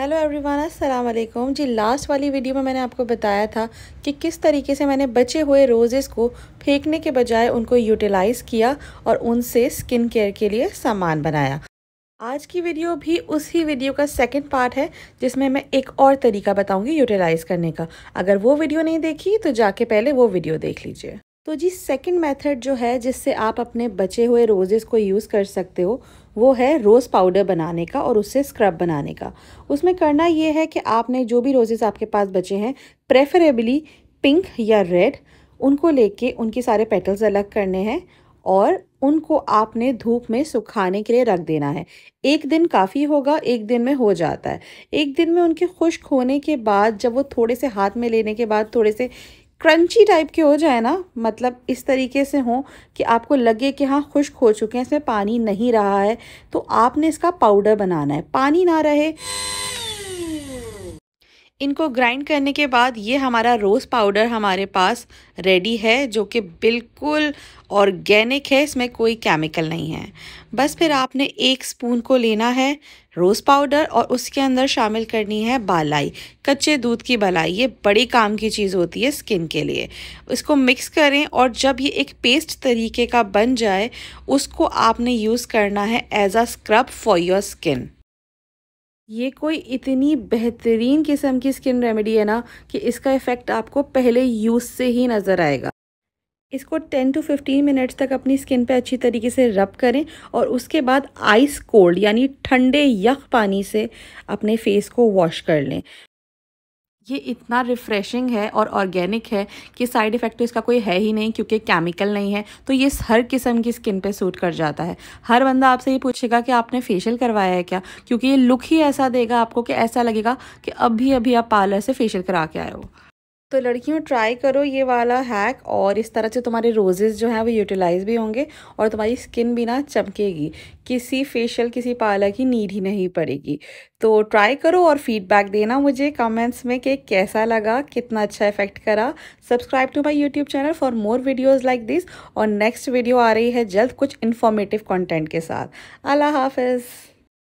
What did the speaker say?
hello everyone अस्सलाम वालेकुम जी last वाली वीडियो में मैंने आपको बताया था कि किस तरीके से मैंने बचे हुए रोज़ेस को फेंकने के बजाय उनको यूटिलाइज़ किया और उनसे स्किन केयर के लिए सामान बनाया आज की वीडियो भी उसी वीडियो का सेकंड पार्ट है जिसमें मैं एक और तरीका बताऊंगी यूटिलाइज़ करने का अगर वो वीडियो नहीं देखी तो जाके पहले वो वीडियो देख लीजिए तो जी सेकंड मेथड जो है जिससे आप अपने बचे हुए रोज़ेज़ को यूज़ कर सकते हो वो है रोज़ पाउडर बनाने का और उससे स्क्रब बनाने का उसमें करना ये है कि आपने जो भी रोज़ेज़ आपके पास बचे हैं प्रेफरेबली पिंक या रेड उनको लेके उनके सारे पेटल्स अलग करने हैं और उनको आपने धूप में सुखाने के लिए रख देना है एक दिन काफ़ी होगा एक दिन में हो जाता है एक दिन में उनके खुश्क होने के बाद जब वो थोड़े से हाथ में लेने के बाद थोड़े से क्रंची टाइप के हो जाए ना मतलब इस तरीके से हो कि आपको लगे कि हाँ खुश्क हो चुके हैं इसमें पानी नहीं रहा है तो आपने इसका पाउडर बनाना है पानी ना रहे इनको ग्राइंड करने के बाद ये हमारा रोज़ पाउडर हमारे पास रेडी है जो कि बिल्कुल ऑर्गेनिक है इसमें कोई केमिकल नहीं है बस फिर आपने एक स्पून को लेना है रोज़ पाउडर और उसके अंदर शामिल करनी है बालाई कच्चे दूध की बलाई ये बड़ी काम की चीज़ होती है स्किन के लिए इसको मिक्स करें और जब ये एक पेस्ट तरीके का बन जाए उसको आपने यूज़ करना है as a scrub for your skin ये कोई इतनी बेहतरीन किस्म की स्किन रेमेडी है ना कि इसका इफ़ेक्ट आपको पहले यूज़ से ही नज़र आएगा इसको 10 टू 15 मिनट्स तक अपनी स्किन पे अच्छी तरीके से रब करें और उसके बाद आइस कोल्ड यानी ठंडे यख पानी से अपने फेस को वॉश कर लें ये इतना रिफ्रेशिंग है और ऑर्गेनिक है कि साइड इफ़ेक्ट तो इसका कोई है ही नहीं क्योंकि केमिकल नहीं है तो ये हर किस्म की स्किन पे सूट कर जाता है हर बंदा आपसे ये पूछेगा कि आपने फेशियल करवाया है क्या क्योंकि ये लुक ही ऐसा देगा आपको कि ऐसा लगेगा कि अभी अभी आप पार्लर से फेशियल करा के आए हो तो लड़कियों ट्राई करो ये वाला हैक और इस तरह से तुम्हारे रोजेज़ जो हैं वो यूटिलाइज भी होंगे और तुम्हारी स्किन भी ना चमकेगी किसी फेशियल किसी पार्लर की नीड ही नहीं पड़ेगी तो ट्राई करो और फीडबैक देना मुझे कमेंट्स में कि कैसा लगा कितना अच्छा इफेक्ट करा subscribe to my YouTube channel for more videos like this और नेक्स्ट वीडियो आ रही है जल्द कुछ इन्फॉर्मेटिव कॉन्टेंट के साथ अल्लाह हाफिज़